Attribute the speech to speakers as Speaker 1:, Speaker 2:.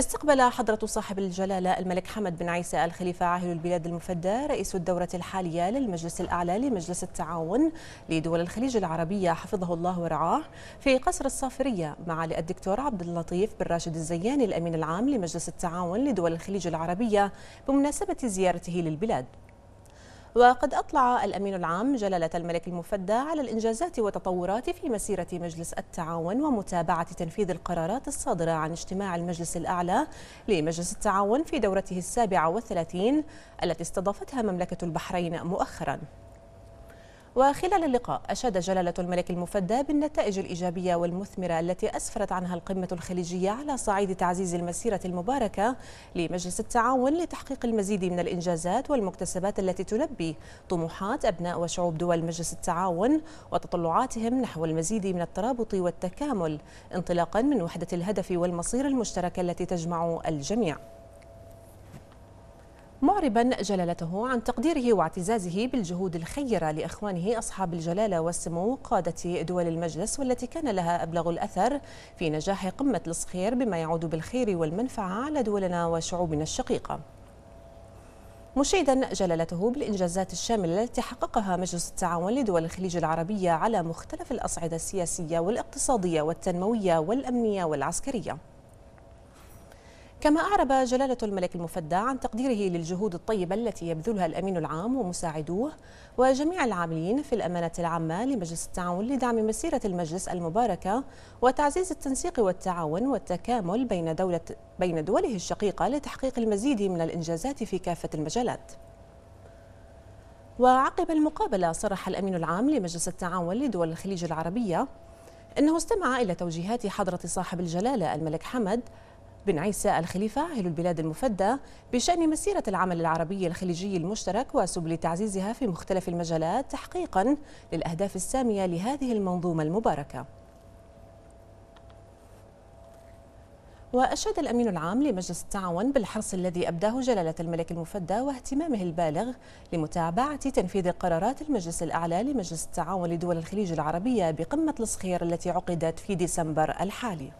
Speaker 1: استقبل حضرة صاحب الجلالة الملك حمد بن عيسى الخليفة عاهل البلاد المفدى رئيس الدورة الحالية للمجلس الأعلى لمجلس التعاون لدول الخليج العربية حفظه الله ورعاه في قصر الصافرية معالي الدكتور عبد اللطيف بن راشد الزياني الأمين العام لمجلس التعاون لدول الخليج العربية بمناسبة زيارته للبلاد وقد أطلع الأمين العام جلالة الملك المفدى على الإنجازات والتطورات في مسيرة مجلس التعاون ومتابعة تنفيذ القرارات الصادرة عن اجتماع المجلس الأعلى لمجلس التعاون في دورته السابعة والثلاثين التي استضافتها مملكة البحرين مؤخراً وخلال اللقاء أشاد جلالة الملك المفدى بالنتائج الإيجابية والمثمرة التي أسفرت عنها القمة الخليجية على صعيد تعزيز المسيرة المباركة لمجلس التعاون لتحقيق المزيد من الإنجازات والمكتسبات التي تلبي طموحات أبناء وشعوب دول مجلس التعاون وتطلعاتهم نحو المزيد من الترابط والتكامل انطلاقا من وحدة الهدف والمصير المشترك التي تجمع الجميع معربا جلالته عن تقديره واعتزازه بالجهود الخيرة لإخوانه أصحاب الجلالة والسمو قادة دول المجلس والتي كان لها أبلغ الأثر في نجاح قمة الصخير بما يعود بالخير والمنفعة على دولنا وشعوبنا الشقيقة مشيدا جلالته بالإنجازات الشاملة التي حققها مجلس التعاون لدول الخليج العربية على مختلف الأصعدة السياسية والاقتصادية والتنموية والأمنية والعسكرية كما أعرب جلالة الملك المفدى عن تقديره للجهود الطيبة التي يبذلها الأمين العام ومساعدوه وجميع العاملين في الأمانة العامة لمجلس التعاون لدعم مسيرة المجلس المباركة وتعزيز التنسيق والتعاون والتكامل بين, دولة بين دوله الشقيقة لتحقيق المزيد من الإنجازات في كافة المجالات وعقب المقابلة صرح الأمين العام لمجلس التعاون لدول الخليج العربية أنه استمع إلى توجيهات حضرة صاحب الجلالة الملك حمد بن عيسى الخليفة عاهل البلاد المفدى بشأن مسيرة العمل العربي الخليجي المشترك وسبل تعزيزها في مختلف المجالات تحقيقا للأهداف السامية لهذه المنظومة المباركة وأشاد الأمين العام لمجلس التعاون بالحرص الذي أبداه جلالة الملك المفدى واهتمامه البالغ لمتابعة تنفيذ قرارات المجلس الأعلى لمجلس التعاون لدول الخليج العربية بقمة الصخير التي عقدت في ديسمبر الحالي